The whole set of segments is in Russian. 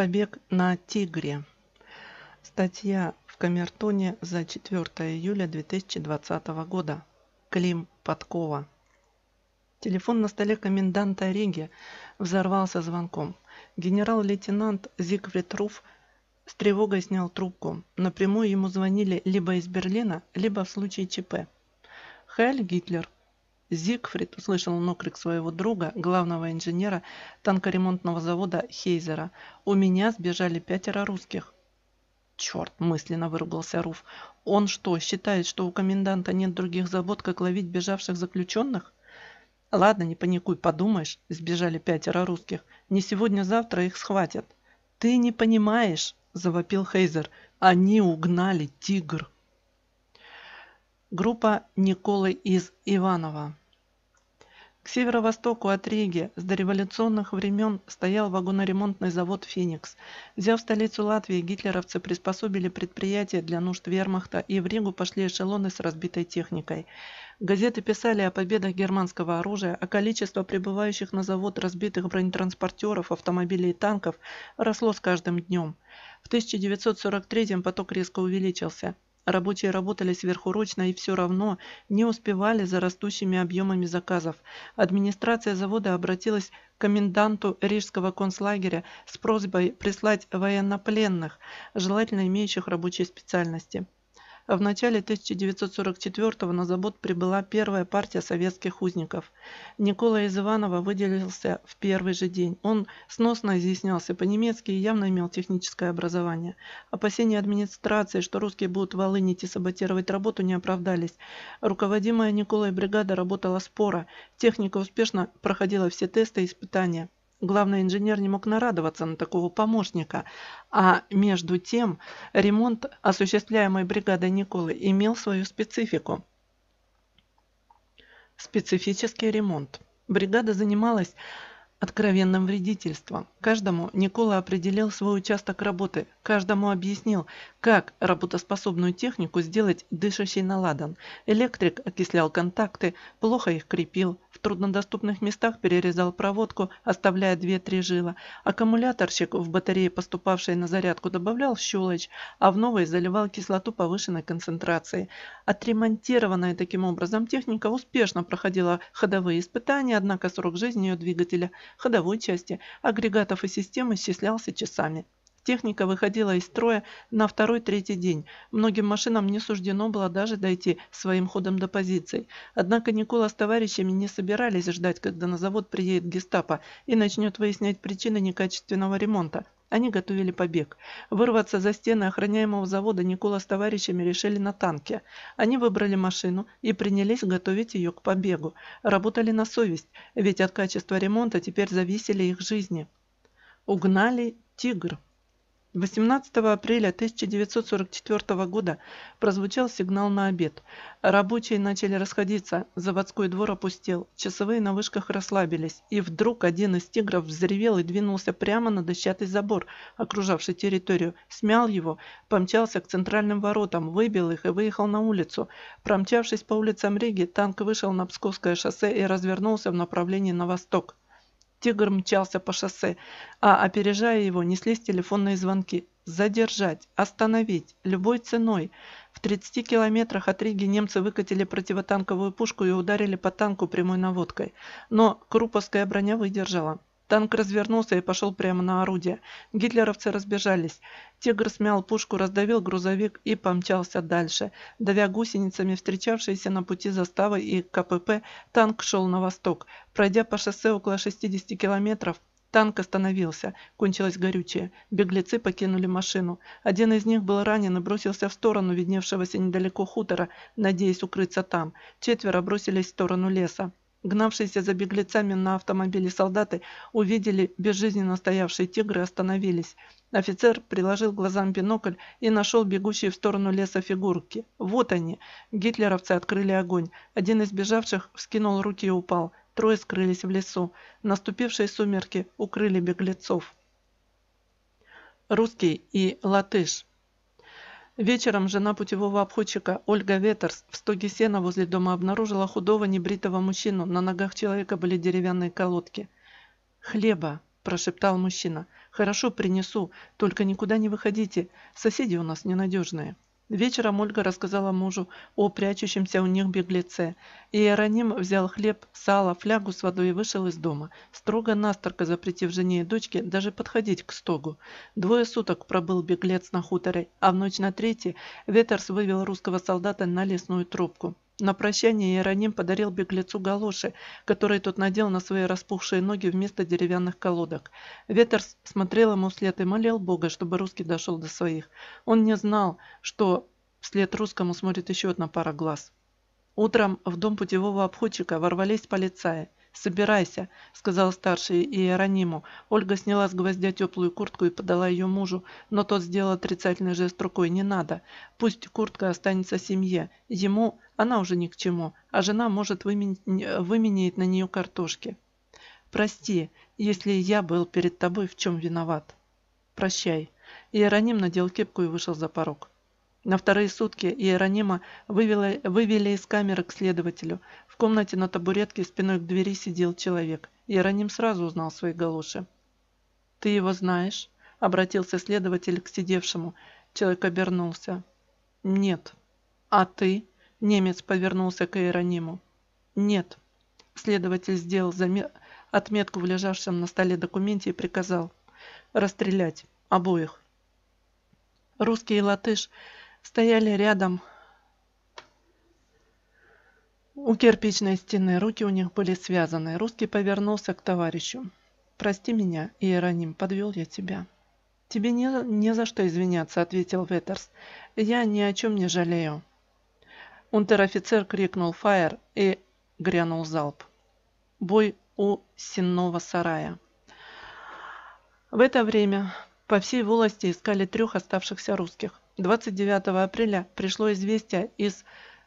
Побег на Тигре. Статья в Камертоне за 4 июля 2020 года. Клим Подкова. Телефон на столе коменданта Риги взорвался звонком. Генерал-лейтенант Зигфрид Руф с тревогой снял трубку. Напрямую ему звонили либо из Берлина, либо в случае ЧП. Хель Гитлер Зигфрид услышал нокрик своего друга, главного инженера танкоремонтного завода Хейзера. «У меня сбежали пятеро русских». «Черт!» – мысленно выругался Руф. «Он что, считает, что у коменданта нет других забот, как ловить бежавших заключенных?» «Ладно, не паникуй, подумаешь, сбежали пятеро русских. Не сегодня-завтра их схватят». «Ты не понимаешь!» – завопил Хейзер. «Они угнали тигр!» Группа Николы из Иванова. К северо-востоку от Риги с дореволюционных времен стоял вагоноремонтный завод «Феникс». Взяв столицу Латвии, гитлеровцы приспособили предприятие для нужд вермахта, и в Ригу пошли эшелоны с разбитой техникой. Газеты писали о победах германского оружия, а количество прибывающих на завод разбитых бронетранспортеров, автомобилей и танков росло с каждым днем. В 1943 поток резко увеличился. Рабочие работали сверхурочно и все равно не успевали за растущими объемами заказов. Администрация завода обратилась к коменданту рижского концлагеря с просьбой прислать военнопленных, желательно имеющих рабочие специальности. А в начале 1944 на завод прибыла первая партия советских узников. Николай из Иванова выделился в первый же день. Он сносно изъяснялся по-немецки и явно имел техническое образование. Опасения администрации, что русские будут волынить и саботировать работу, не оправдались. Руководимая Николой бригада работала споро. Техника успешно проходила все тесты и испытания. Главный инженер не мог нарадоваться на такого помощника, а между тем ремонт, осуществляемый бригадой Николы, имел свою специфику. Специфический ремонт. Бригада занималась откровенным вредительством. Каждому Никола определил свой участок работы, каждому объяснил, как работоспособную технику сделать дышащей на ладан. Электрик окислял контакты, плохо их крепил, в труднодоступных местах перерезал проводку, оставляя две-три жила. Аккумуляторщик в батарее, поступавшей на зарядку, добавлял щелочь, а в новой заливал кислоту повышенной концентрации. Отремонтированная таким образом техника успешно проходила ходовые испытания, однако срок жизни ее двигателя, ходовой части, агрегат аппаратов и систем исчислялся часами. Техника выходила из строя на второй-третий день. Многим машинам не суждено было даже дойти своим ходом до позиций. Однако Никола с товарищами не собирались ждать, когда на завод приедет гестапо и начнет выяснять причины некачественного ремонта. Они готовили побег. Вырваться за стены охраняемого завода Никола с товарищами решили на танке. Они выбрали машину и принялись готовить ее к побегу. Работали на совесть, ведь от качества ремонта теперь зависели их жизни угнали тигр. 18 апреля 1944 года прозвучал сигнал на обед. Рабочие начали расходиться, заводской двор опустел, часовые на вышках расслабились, и вдруг один из тигров взревел и двинулся прямо на дощатый забор, окружавший территорию, смял его, помчался к центральным воротам, выбил их и выехал на улицу. Промчавшись по улицам Риги, танк вышел на Псковское шоссе и развернулся в направлении на восток. Тигр мчался по шоссе, а, опережая его, неслись телефонные звонки. Задержать, остановить, любой ценой. В 30 километрах от Риги немцы выкатили противотанковую пушку и ударили по танку прямой наводкой. Но Круповская броня выдержала. Танк развернулся и пошел прямо на орудие. Гитлеровцы разбежались. Тигр смял пушку, раздавил грузовик и помчался дальше. Давя гусеницами встречавшиеся на пути заставы и КПП, танк шел на восток. Пройдя по шоссе около 60 километров, Танк остановился. Кончилось горючее. Беглецы покинули машину. Один из них был ранен и бросился в сторону видневшегося недалеко хутора, надеясь укрыться там. Четверо бросились в сторону леса. Гнавшиеся за беглецами на автомобиле солдаты увидели безжизненно стоявшие тигры и остановились. Офицер приложил глазам бинокль и нашел бегущие в сторону леса фигурки. Вот они! Гитлеровцы открыли огонь. Один из бежавших вскинул руки и упал. Трое скрылись в лесу. Наступившие сумерки укрыли беглецов. Русский и латыш. Вечером жена путевого обходчика Ольга Ветерс в стоге сена возле дома обнаружила худого небритого мужчину. На ногах человека были деревянные колодки. «Хлеба!» – прошептал мужчина. «Хорошо, принесу. Только никуда не выходите. Соседи у нас ненадежные». Вечером Ольга рассказала мужу о прячущемся у них беглеце. И Иероним взял хлеб, сало, флягу с водой и вышел из дома, строго-настрого запретив жене и дочке даже подходить к стогу. Двое суток пробыл беглец на хуторе, а в ночь на третий Ветерс вывел русского солдата на лесную трубку. На прощание Иероним подарил беглецу галоши, которые тот надел на свои распухшие ноги вместо деревянных колодок. Ветер смотрел ему вслед и молил Бога, чтобы русский дошел до своих. Он не знал, что вслед русскому смотрит еще одна пара глаз. Утром в дом путевого обходчика ворвались полицаи. «Собирайся», — сказал старший Иерониму. Ольга сняла с гвоздя теплую куртку и подала ее мужу, но тот сделал отрицательный жест рукой. «Не надо. Пусть куртка останется семье. Ему она уже ни к чему, а жена может выменить на нее картошки». «Прости, если я был перед тобой в чем виноват». «Прощай». Иероним надел кепку и вышел за порог. На вторые сутки Иеронима вывела, вывели из камеры к следователю. В комнате на табуретке спиной к двери сидел человек. Иероним сразу узнал свои галоши. «Ты его знаешь?» – обратился следователь к сидевшему. Человек обернулся. «Нет». «А ты?» – немец повернулся к Иерониму. «Нет». Следователь сделал замер... отметку в лежавшем на столе документе и приказал расстрелять обоих. Русский и латыш – стояли рядом у кирпичной стены. Руки у них были связаны. Русский повернулся к товарищу. «Прости меня, Иероним, подвел я тебя». «Тебе не, не за что извиняться», — ответил Веттерс. «Я ни о чем не жалею». Унтер-офицер крикнул «Фаер!» и грянул залп. Бой у сенного сарая. В это время по всей волости искали трех оставшихся русских. 29 апреля пришло известие из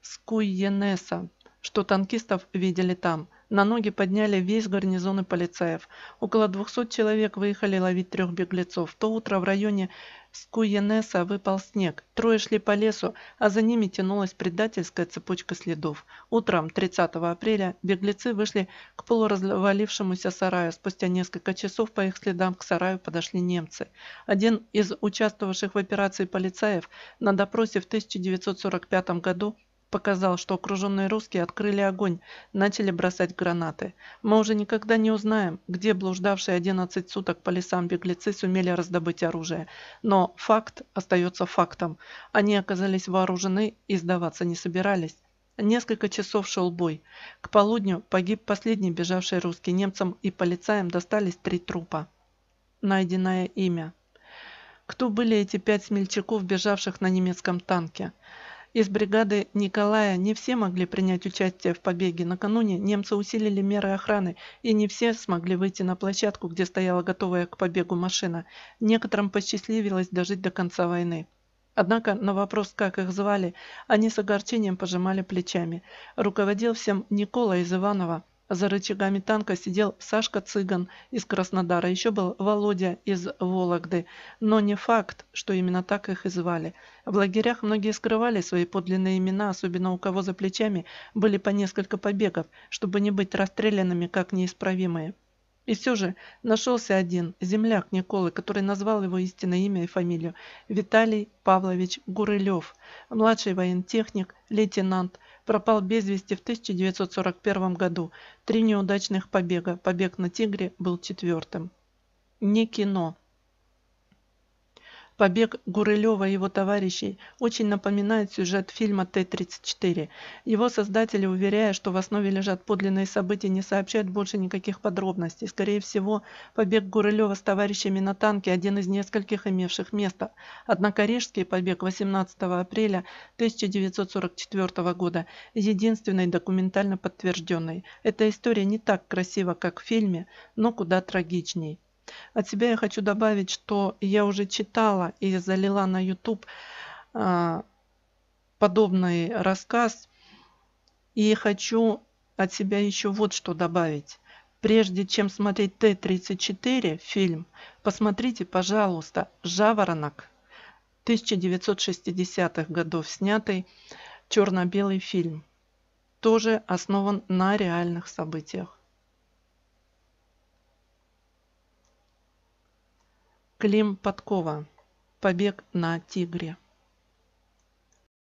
Скуйенеса, что танкистов видели там. На ноги подняли весь гарнизон и полицаев. Около 200 человек выехали ловить трех беглецов. то утро в районе Скуенеса выпал снег. Трое шли по лесу, а за ними тянулась предательская цепочка следов. Утром 30 апреля беглецы вышли к полуразвалившемуся сараю. Спустя несколько часов по их следам к сараю подошли немцы. Один из участвовавших в операции полицаев на допросе в 1945 году Показал, что окруженные русские открыли огонь, начали бросать гранаты. Мы уже никогда не узнаем, где блуждавшие 11 суток по лесам беглецы сумели раздобыть оружие. Но факт остается фактом. Они оказались вооружены и сдаваться не собирались. Несколько часов шел бой. К полудню погиб последний бежавший русский немцам и полицаям достались три трупа. Найденное имя. Кто были эти пять смельчаков, бежавших на немецком танке? Из бригады Николая не все могли принять участие в побеге. Накануне немцы усилили меры охраны, и не все смогли выйти на площадку, где стояла готовая к побегу машина. Некоторым посчастливилось дожить до конца войны. Однако на вопрос, как их звали, они с огорчением пожимали плечами. Руководил всем Никола из Иванова, за рычагами танка сидел Сашка Цыган из Краснодара, еще был Володя из Вологды. Но не факт, что именно так их и звали. В лагерях многие скрывали свои подлинные имена, особенно у кого за плечами были по несколько побегов, чтобы не быть расстрелянными как неисправимые. И все же нашелся один, земляк Николы, который назвал его истинное имя и фамилию – Виталий Павлович Гурылев, младший воентехник, лейтенант – пропал без вести в 1941 году. Три неудачных побега. Побег на «Тигре» был четвертым. Не кино. Побег Гурылева и его товарищей очень напоминает сюжет фильма Т-34. Его создатели, уверяя, что в основе лежат подлинные события, не сообщают больше никаких подробностей. Скорее всего, побег Гурылева с товарищами на танке – один из нескольких имевших место. Однако Рижский побег 18 апреля 1944 года – единственный документально подтвержденный. Эта история не так красива, как в фильме, но куда трагичней. От себя я хочу добавить, что я уже читала и залила на YouTube а, подобный рассказ. И хочу от себя еще вот что добавить. Прежде чем смотреть Т-34 фильм, посмотрите, пожалуйста, «Жаворонок» 1960-х годов снятый черно-белый фильм. Тоже основан на реальных событиях. Клим Подкова. Побег на тигре.